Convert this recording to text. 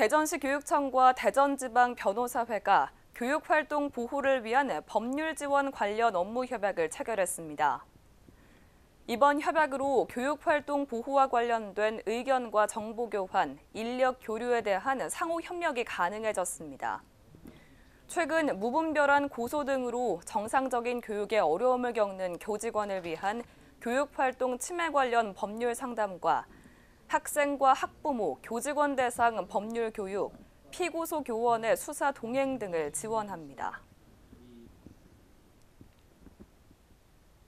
대전시 교육청과 대전지방 변호사회가 교육활동 보호를 위한 법률 지원 관련 업무 협약을 체결했습니다. 이번 협약으로 교육활동 보호와 관련된 의견과 정보 교환, 인력 교류에 대한 상호 협력이 가능해졌습니다. 최근 무분별한 고소 등으로 정상적인 교육에 어려움을 겪는 교직원을 위한 교육활동 침해 관련 법률 상담과 학생과 학부모, 교직원 대상 법률 교육, 피고소 교원의 수사 동행 등을 지원합니다.